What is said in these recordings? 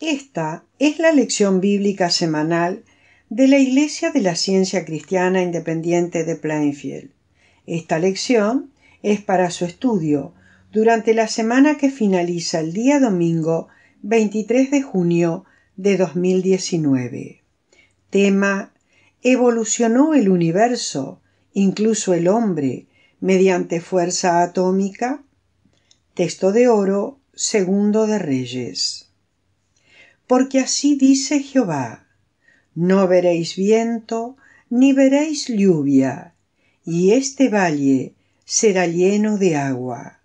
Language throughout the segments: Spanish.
Esta es la lección bíblica semanal de la Iglesia de la Ciencia Cristiana Independiente de Plainfield. Esta lección es para su estudio durante la semana que finaliza el día domingo 23 de junio de 2019. Tema ¿Evolucionó el universo, incluso el hombre, mediante fuerza atómica? Texto de oro, segundo de Reyes porque así dice Jehová, no veréis viento, ni veréis lluvia, y este valle será lleno de agua,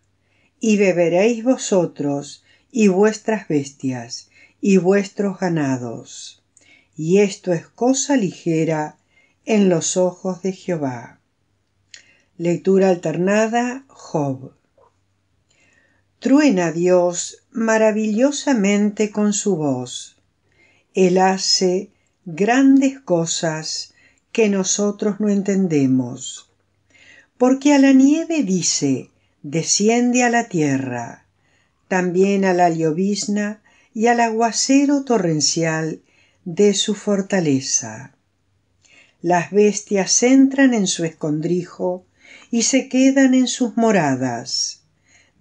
y beberéis vosotros y vuestras bestias y vuestros ganados. Y esto es cosa ligera en los ojos de Jehová. Lectura alternada Job. Truena Dios maravillosamente con su voz. Él hace grandes cosas que nosotros no entendemos. Porque a la nieve dice, desciende a la tierra, también a la llovizna y al aguacero torrencial de su fortaleza. Las bestias entran en su escondrijo y se quedan en sus moradas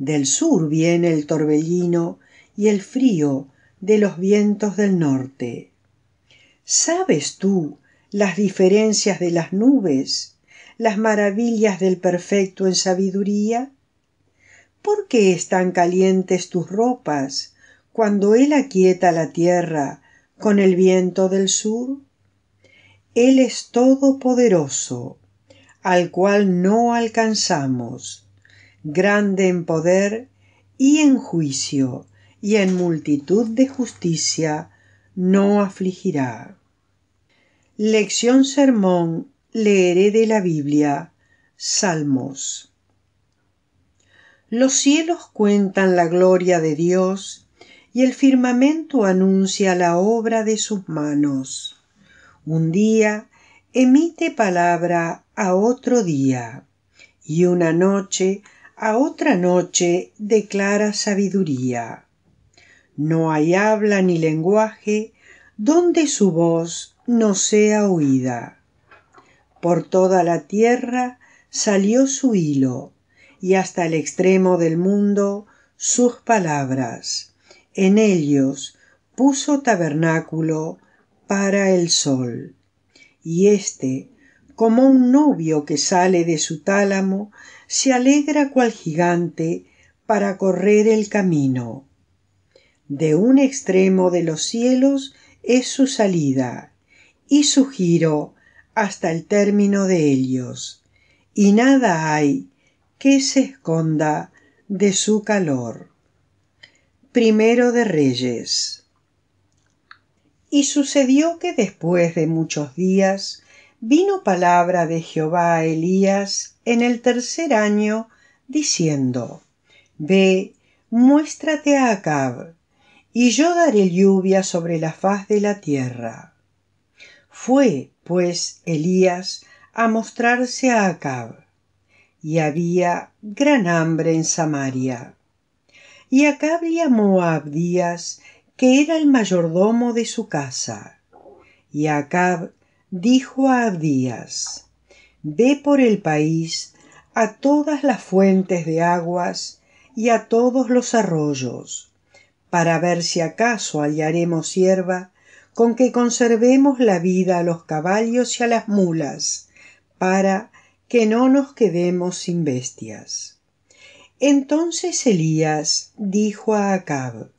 del sur viene el torbellino y el frío de los vientos del norte. ¿Sabes tú las diferencias de las nubes, las maravillas del perfecto en sabiduría? ¿Por qué están calientes tus ropas cuando Él aquieta la tierra con el viento del sur? Él es todopoderoso, al cual no alcanzamos grande en poder y en juicio, y en multitud de justicia no afligirá. Lección Sermón, leeré de la Biblia, Salmos. Los cielos cuentan la gloria de Dios, y el firmamento anuncia la obra de sus manos. Un día emite palabra a otro día, y una noche a otra noche declara sabiduría. No hay habla ni lenguaje donde su voz no sea oída. Por toda la tierra salió su hilo y hasta el extremo del mundo sus palabras. En ellos puso tabernáculo para el sol. Y éste, como un novio que sale de su tálamo, se alegra cual gigante para correr el camino. De un extremo de los cielos es su salida y su giro hasta el término de ellos, y nada hay que se esconda de su calor. Primero de Reyes. Y sucedió que después de muchos días vino palabra de Jehová a Elías en el tercer año, diciendo, Ve, muéstrate a Acab, y yo daré lluvia sobre la faz de la tierra. Fue, pues, Elías a mostrarse a Acab, y había gran hambre en Samaria. Y Acab llamó a Abdías, que era el mayordomo de su casa, y Acab dijo a Abdías, Ve por el país a todas las fuentes de aguas y a todos los arroyos, para ver si acaso hallaremos hierba con que conservemos la vida a los caballos y a las mulas, para que no nos quedemos sin bestias. Entonces Elías dijo a Acab,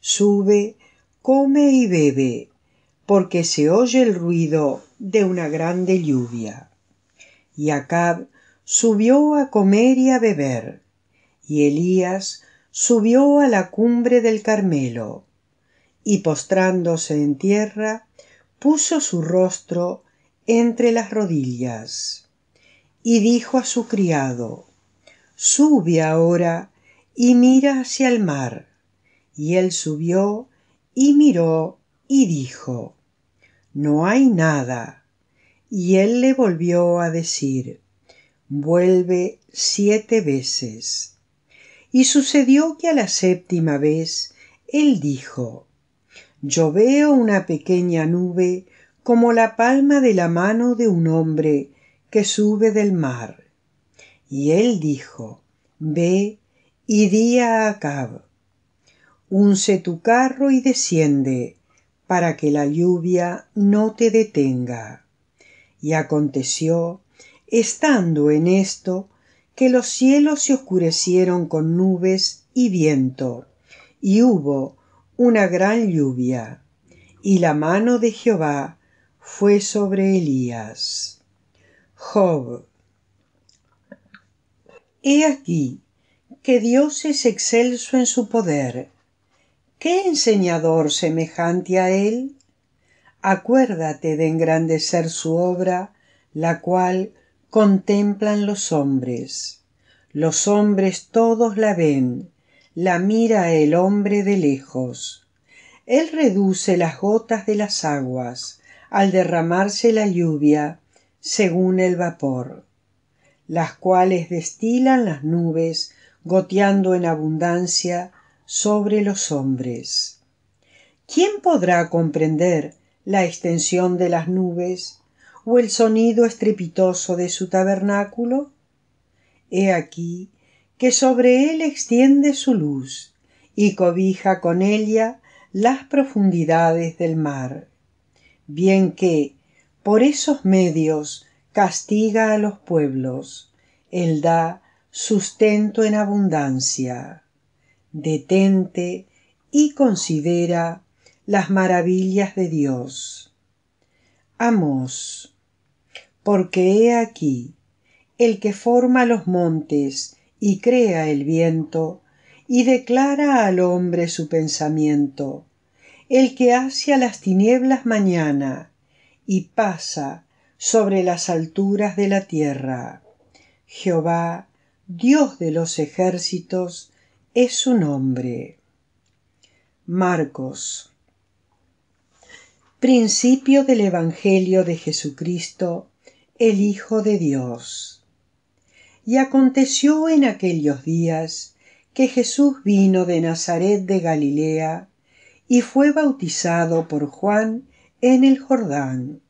Sube, come y bebe, porque se oye el ruido de una grande lluvia. Y Acab subió a comer y a beber, y Elías subió a la cumbre del Carmelo, y postrándose en tierra, puso su rostro entre las rodillas, y dijo a su criado, Sube ahora y mira hacia el mar. Y él subió y miró y dijo, no hay nada. Y él le volvió a decir, Vuelve siete veces. Y sucedió que a la séptima vez él dijo, Yo veo una pequeña nube como la palma de la mano de un hombre que sube del mar. Y él dijo, Ve y di a Acab, unce tu carro y desciende, para que la lluvia no te detenga. Y aconteció, estando en esto, que los cielos se oscurecieron con nubes y viento, y hubo una gran lluvia, y la mano de Jehová fue sobre Elías. Job. He aquí que Dios es excelso en su poder ¿Qué enseñador semejante a él? Acuérdate de engrandecer su obra, la cual contemplan los hombres. Los hombres todos la ven, la mira el hombre de lejos. Él reduce las gotas de las aguas, al derramarse la lluvia, según el vapor, las cuales destilan las nubes, goteando en abundancia sobre los hombres. ¿Quién podrá comprender la extensión de las nubes o el sonido estrepitoso de su tabernáculo? He aquí que sobre él extiende su luz y cobija con ella las profundidades del mar. Bien que, por esos medios, castiga a los pueblos, él da sustento en abundancia detente y considera las maravillas de Dios. Amos, porque he aquí, el que forma los montes y crea el viento, y declara al hombre su pensamiento, el que hace a las tinieblas mañana, y pasa sobre las alturas de la tierra. Jehová, Dios de los ejércitos, es su nombre. Marcos. Principio del Evangelio de Jesucristo, el Hijo de Dios. Y aconteció en aquellos días que Jesús vino de Nazaret de Galilea y fue bautizado por Juan en el Jordán.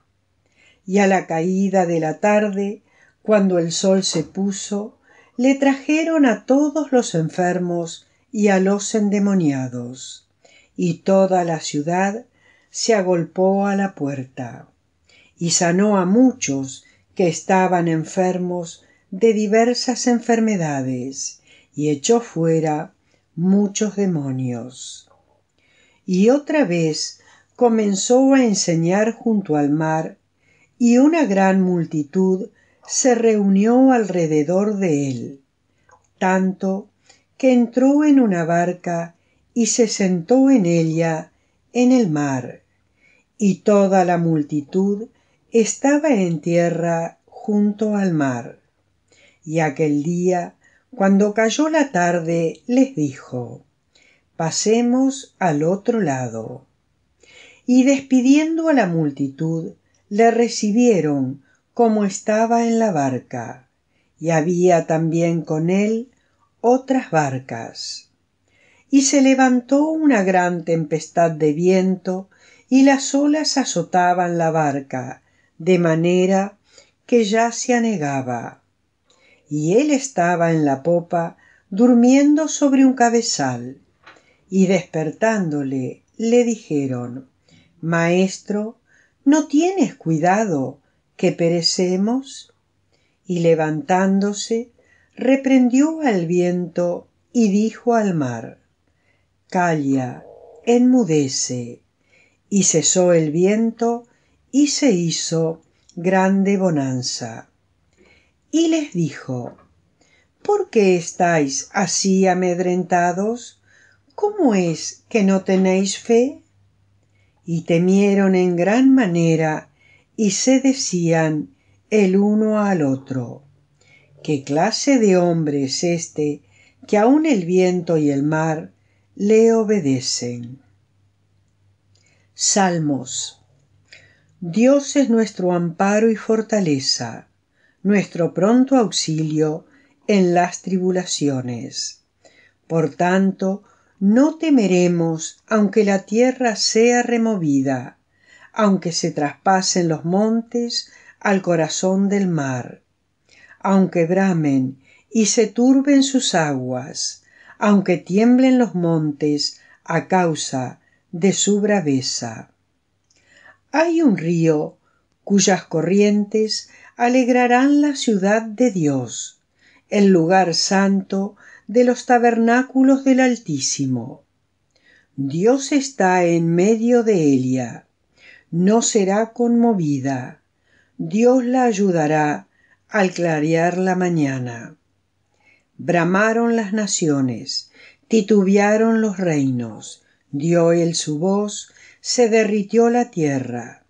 Y a la caída de la tarde, cuando el sol se puso, le trajeron a todos los enfermos y a los endemoniados, y toda la ciudad se agolpó a la puerta, y sanó a muchos que estaban enfermos de diversas enfermedades, y echó fuera muchos demonios. Y otra vez comenzó a enseñar junto al mar, y una gran multitud se reunió alrededor de él, tanto que entró en una barca y se sentó en ella en el mar, y toda la multitud estaba en tierra junto al mar. Y aquel día, cuando cayó la tarde, les dijo, Pasemos al otro lado. Y despidiendo a la multitud, le recibieron como estaba en la barca, y había también con él otras barcas. Y se levantó una gran tempestad de viento, y las olas azotaban la barca, de manera que ya se anegaba. Y él estaba en la popa, durmiendo sobre un cabezal. Y despertándole, le dijeron, Maestro, ¿no tienes cuidado que perecemos? Y levantándose, reprendió al viento y dijo al mar, Calla, enmudece. Y cesó el viento y se hizo grande bonanza. Y les dijo, ¿Por qué estáis así amedrentados? ¿Cómo es que no tenéis fe? Y temieron en gran manera y se decían el uno al otro ¿Qué clase de hombre es este que aun el viento y el mar le obedecen? Salmos Dios es nuestro amparo y fortaleza, nuestro pronto auxilio en las tribulaciones. Por tanto, no temeremos aunque la tierra sea removida aunque se traspasen los montes al corazón del mar, aunque bramen y se turben sus aguas, aunque tiemblen los montes a causa de su braveza. Hay un río cuyas corrientes alegrarán la ciudad de Dios, el lugar santo de los tabernáculos del Altísimo. Dios está en medio de Elia, no será conmovida. Dios la ayudará al clarear la mañana. Bramaron las naciones, titubearon los reinos, dio él su voz, se derritió la tierra.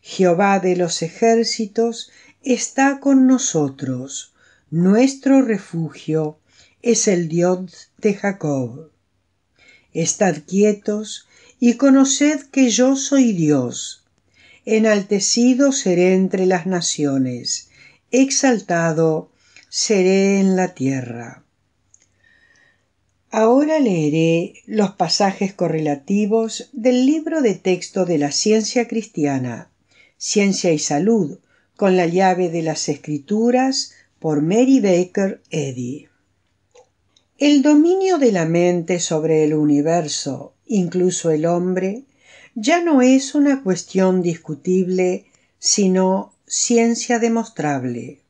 Jehová de los ejércitos está con nosotros, nuestro refugio es el Dios de Jacob. Estad quietos y conoced que yo soy Dios. Enaltecido seré entre las naciones, exaltado seré en la tierra. Ahora leeré los pasajes correlativos del libro de texto de la ciencia cristiana, Ciencia y Salud, con la llave de las escrituras por Mary Baker Eddy. El dominio de la mente sobre el universo incluso el hombre, ya no es una cuestión discutible, sino ciencia demostrable.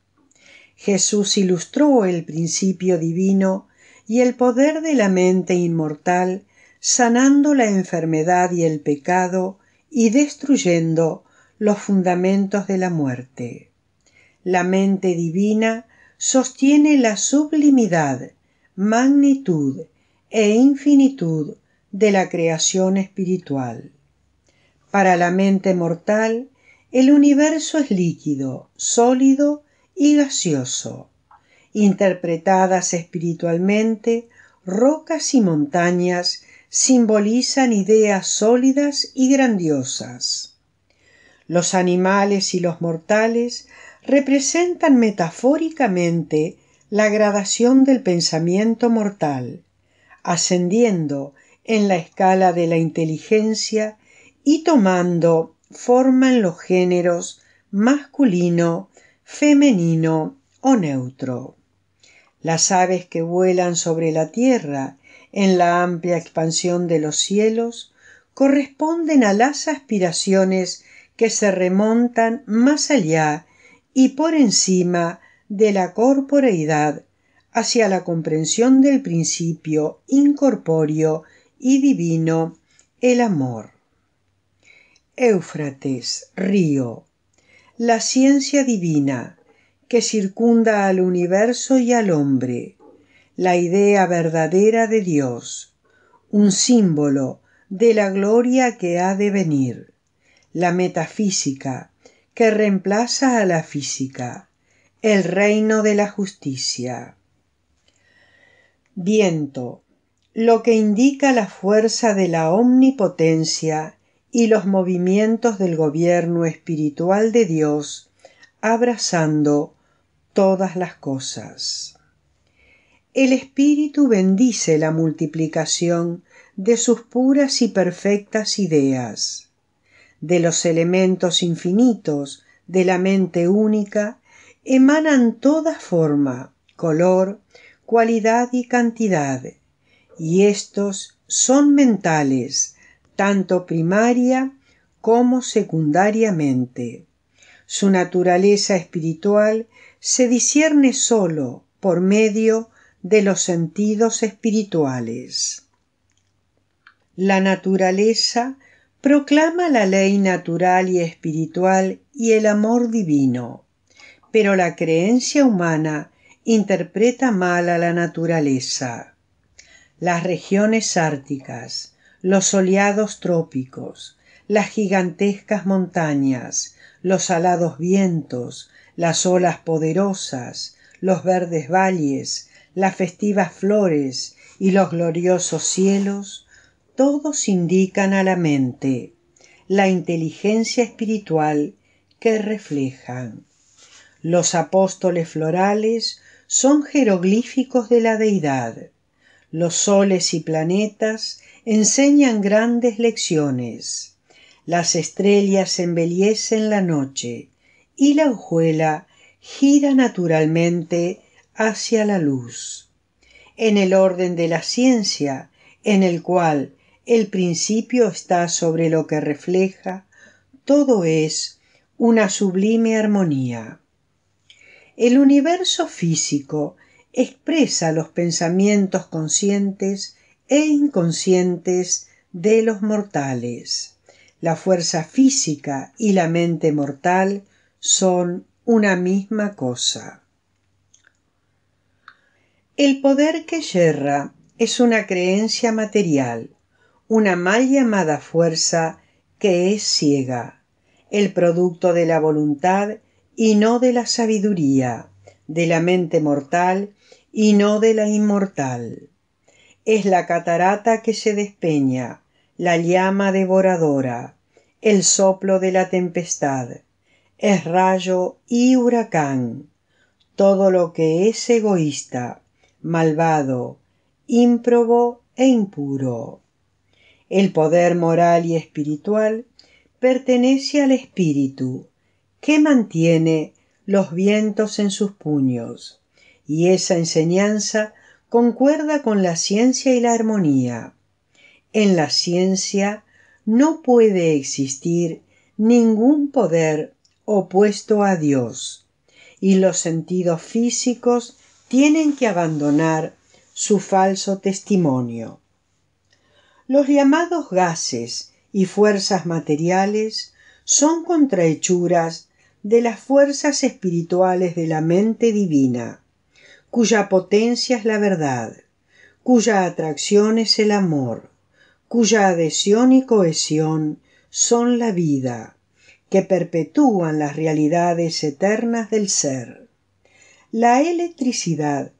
Jesús ilustró el principio divino y el poder de la mente inmortal, sanando la enfermedad y el pecado y destruyendo los fundamentos de la muerte. La mente divina sostiene la sublimidad, magnitud e infinitud de la creación espiritual. Para la mente mortal, el universo es líquido, sólido y gaseoso, interpretadas espiritualmente, rocas y montañas simbolizan ideas sólidas y grandiosas. Los animales y los mortales representan metafóricamente la gradación del pensamiento mortal, ascendiendo en la escala de la inteligencia y tomando forma en los géneros masculino, femenino o neutro. Las aves que vuelan sobre la tierra en la amplia expansión de los cielos corresponden a las aspiraciones que se remontan más allá y por encima de la corporeidad hacia la comprensión del principio incorpóreo y divino el amor. Éufrates, río, la ciencia divina que circunda al universo y al hombre, la idea verdadera de Dios, un símbolo de la gloria que ha de venir, la metafísica que reemplaza a la física, el reino de la justicia. Viento, lo que indica la fuerza de la omnipotencia y los movimientos del gobierno espiritual de Dios, abrazando todas las cosas. El Espíritu bendice la multiplicación de sus puras y perfectas ideas, de los elementos infinitos de la mente única, emanan toda forma, color, cualidad y cantidad, y estos son mentales, tanto primaria como secundariamente. Su naturaleza espiritual se discierne solo por medio de los sentidos espirituales. La naturaleza proclama la ley natural y espiritual y el amor divino, pero la creencia humana interpreta mal a la naturaleza las regiones árticas, los soleados trópicos, las gigantescas montañas, los alados vientos, las olas poderosas, los verdes valles, las festivas flores y los gloriosos cielos, todos indican a la mente la inteligencia espiritual que reflejan. Los apóstoles florales son jeroglíficos de la deidad los soles y planetas enseñan grandes lecciones. Las estrellas embellecen la noche y la hojuela gira naturalmente hacia la luz. En el orden de la ciencia, en el cual el principio está sobre lo que refleja, todo es una sublime armonía. El universo físico expresa los pensamientos conscientes e inconscientes de los mortales. La fuerza física y la mente mortal son una misma cosa. El poder que yerra es una creencia material, una mal llamada fuerza que es ciega, el producto de la voluntad y no de la sabiduría de la mente mortal y no de la inmortal. Es la catarata que se despeña, la llama devoradora, el soplo de la tempestad, es rayo y huracán, todo lo que es egoísta, malvado, ímprobo e impuro. El poder moral y espiritual pertenece al espíritu, que mantiene los vientos en sus puños, y esa enseñanza concuerda con la ciencia y la armonía. En la ciencia no puede existir ningún poder opuesto a Dios, y los sentidos físicos tienen que abandonar su falso testimonio. Los llamados gases y fuerzas materiales son contrahechuras de las fuerzas espirituales de la mente divina, cuya potencia es la verdad, cuya atracción es el amor, cuya adhesión y cohesión son la vida, que perpetúan las realidades eternas del ser. La electricidad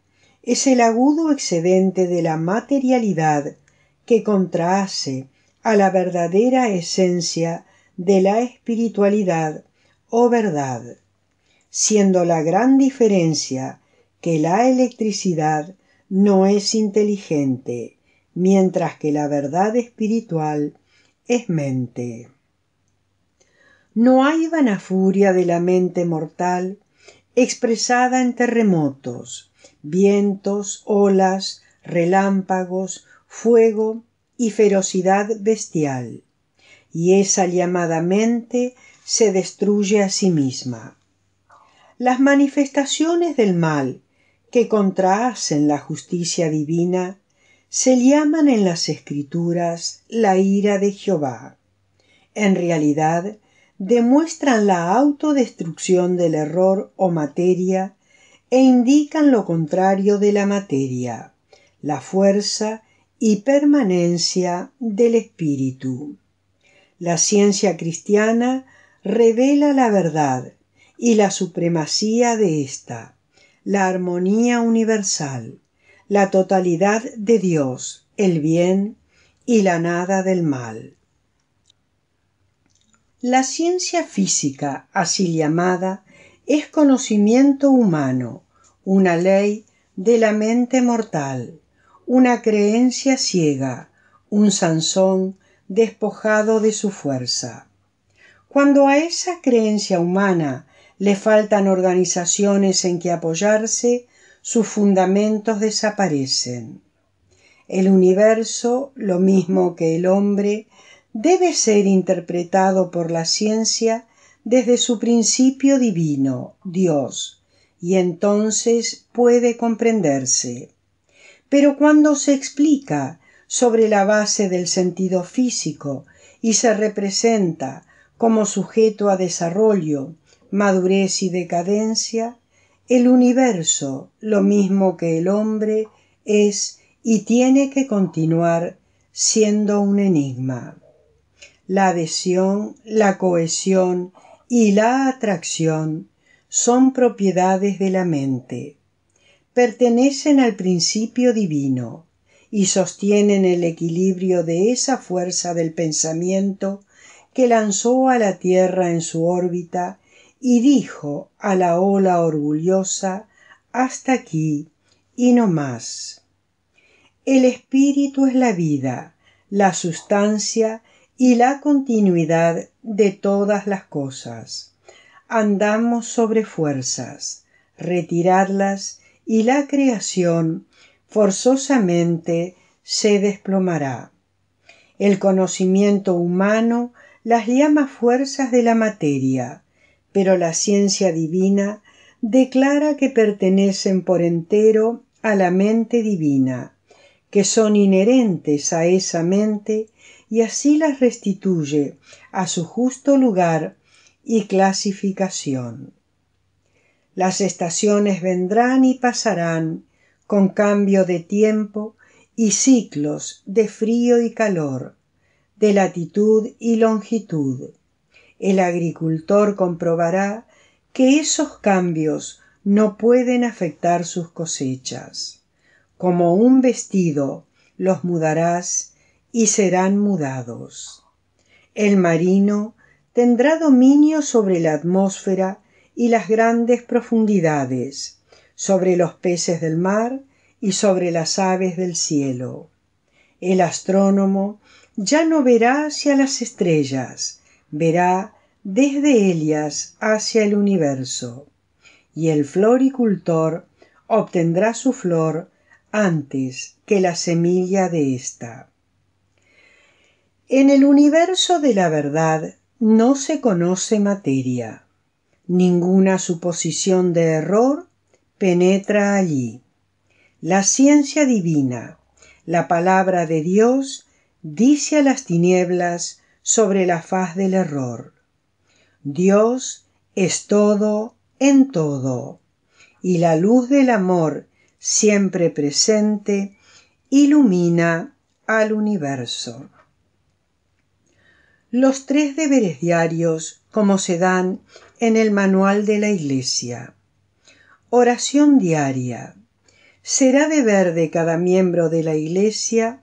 es el agudo excedente de la materialidad que contrahace a la verdadera esencia de la espiritualidad o verdad, siendo la gran diferencia que la electricidad no es inteligente, mientras que la verdad espiritual es mente. No hay vanafuria de la mente mortal expresada en terremotos, vientos, olas, relámpagos, fuego y ferocidad bestial. Y esa llamada mente se destruye a sí misma. Las manifestaciones del mal que contrahacen la justicia divina se llaman en las escrituras la ira de Jehová. En realidad, demuestran la autodestrucción del error o materia e indican lo contrario de la materia, la fuerza y permanencia del espíritu. La ciencia cristiana revela la verdad y la supremacía de ésta, la armonía universal, la totalidad de Dios, el bien y la nada del mal. La ciencia física, así llamada, es conocimiento humano, una ley de la mente mortal, una creencia ciega, un Sansón despojado de su fuerza. Cuando a esa creencia humana le faltan organizaciones en que apoyarse, sus fundamentos desaparecen. El universo, lo mismo que el hombre, debe ser interpretado por la ciencia desde su principio divino, Dios, y entonces puede comprenderse. Pero cuando se explica sobre la base del sentido físico y se representa como sujeto a desarrollo, madurez y decadencia, el universo, lo mismo que el hombre, es y tiene que continuar siendo un enigma. La adhesión, la cohesión y la atracción son propiedades de la mente. Pertenecen al principio divino y sostienen el equilibrio de esa fuerza del pensamiento que lanzó a la Tierra en su órbita y dijo a la ola orgullosa hasta aquí y no más. El espíritu es la vida, la sustancia y la continuidad de todas las cosas. Andamos sobre fuerzas, retiradlas y la creación forzosamente se desplomará. El conocimiento humano las llamas fuerzas de la materia, pero la ciencia divina declara que pertenecen por entero a la mente divina, que son inherentes a esa mente y así las restituye a su justo lugar y clasificación. Las estaciones vendrán y pasarán con cambio de tiempo y ciclos de frío y calor, de latitud y longitud. El agricultor comprobará que esos cambios no pueden afectar sus cosechas. Como un vestido los mudarás y serán mudados. El marino tendrá dominio sobre la atmósfera y las grandes profundidades, sobre los peces del mar y sobre las aves del cielo. El astrónomo ya no verá hacia las estrellas, verá desde ellas hacia el universo. Y el floricultor obtendrá su flor antes que la semilla de ésta. En el universo de la verdad no se conoce materia. Ninguna suposición de error penetra allí. La ciencia divina, la palabra de Dios dice a las tinieblas sobre la faz del error. Dios es todo en todo, y la luz del amor siempre presente ilumina al universo. Los tres deberes diarios como se dan en el manual de la Iglesia. Oración diaria. Será deber de cada miembro de la Iglesia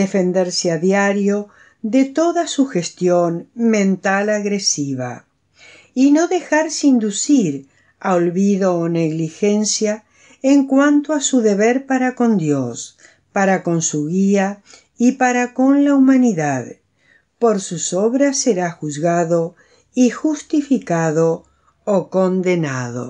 defenderse a diario de toda sugestión mental agresiva y no dejarse inducir a olvido o negligencia en cuanto a su deber para con Dios, para con su guía y para con la humanidad. Por sus obras será juzgado y justificado o condenado.